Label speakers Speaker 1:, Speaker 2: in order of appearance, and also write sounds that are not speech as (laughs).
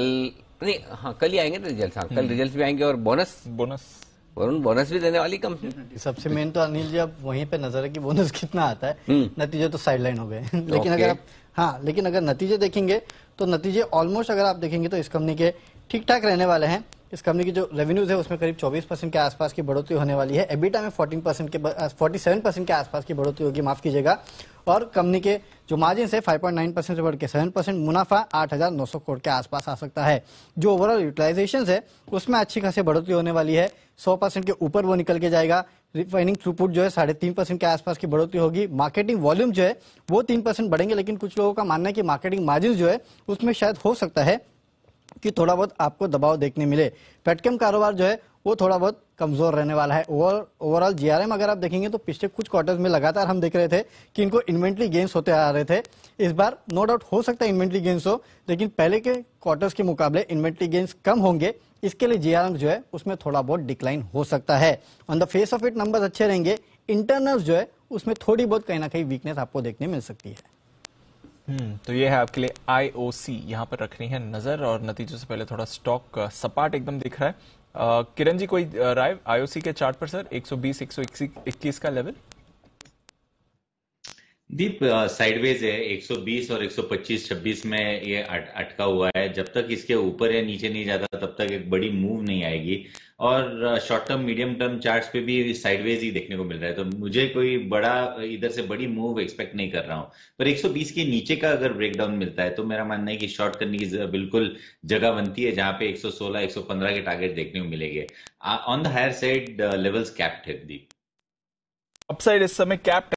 Speaker 1: नहीं हाँ कल ही आएंगे ना रिजल्ट साहब हाँ, कल हम्म। रिजल्ट भी आएंगे और बोनस बोनस वरुण बोनस
Speaker 2: भी देने वाली कंपनी (laughs) सबसे मेन तो अनिल जी अब वहीं पे नजर है कि बोनस कितना आता है हम्म। नतीजे तो साइडलाइन हो गए (laughs) लेकिन अगर आप हाँ लेकिन अगर नतीजे देखेंगे तो नतीजे ऑलमोस्ट अगर आप देखेंगे तो इस कंपनी के ठीक ठाक रहने वाले हैं इस कंपनी की जो रेवेन्यूज है उसमें करीब 24 परसेंट के आसपास की बढ़ोतरी होने वाली है एबिटा में 14 परसेंट के 47 परसेंट के आसपास की बढ़ोतरी होगी माफ कीजिएगा और कंपनी के जो मार्जिन से 5.9 परसेंट से बढ़कर सेवन परसेंट मुनाफा 8,900 करोड़ के आसपास आ सकता है जो ओवरऑल यूटिलाइजेशन है उसमें अच्छी खासी बढ़ोतरी होने वाली है 100 परसेंट के ऊपर वो निकल के जाएगा रिफाइनिंग थ्रूपुट जो है साढ़े तीन परसेंट के आसपास की बढ़ोतरी होगी मार्केटिंग वॉल्यूम जो है वो तीन परसेंट बढ़ेंगे लेकिन कुछ लोगों का मानना है कि मार्केटिंग मार्जिन जो है उसमें शायद हो सकता है कि थोड़ा बहुत आपको दबाव देखने मिले पेटकेम कारोबार जो है वो थोड़ा बहुत कमजोर रहने वाला है ओवरऑल जीआरएम अगर आप देखेंगे तो पिछले कुछ क्वार्टर्स में लगातार हम देख रहे थे कि इनको इन्वेंट्री गेंस होते आ रहे थे इस बार नो डाउट हो सकता है इन्वेंट्री गेंस हो लेकिन पहले के क्वार्टर्स के मुकाबले इन्वेंट्री गेंस कम होंगे इसके लिए जीआरएम जो है उसमें थोड़ा बहुत डिक्लाइन हो सकता है on the face of it number अच्छे रहेंगे इंटरनल जो है उसमें थोड़ी बहुत कहीं ना कहीं वीकनेस आपको देखने मिल सकती है हम्म,
Speaker 3: तो ये है आपके लिए आईओसी यहाँ पर रखनी है नजर और नतीजों से पहले थोड़ा स्टॉक सपाट एकदम दिख रहा है Uh, किरण जी कोई uh, राय आईओसी के चार्ट पर सर 120 121 का लेवल दीप
Speaker 1: साइडवेज है 120 और 125 26 में ये अट, अटका हुआ है जब तक इसके ऊपर या नीचे नहीं जाता तब तक एक बड़ी मूव नहीं आएगी और short term medium term charts पे भी साइडवेज ही देखने को मिल रहा है तो मुझे कोई बड़ा इधर से बड़ी मूव एक्सपेक्ट नहीं कर रहा हूं पर 120 के नीचे का अगर ब्रेकडाउन मिलता है तो मेरा मानना है कि शॉर्ट करने की बिल्कुल जगह बनती है जहां पे 116 115 के टारगेट देखने को मिलेंगे on the higher side levels capped है दीप अपसाइड इस समय कैप्ट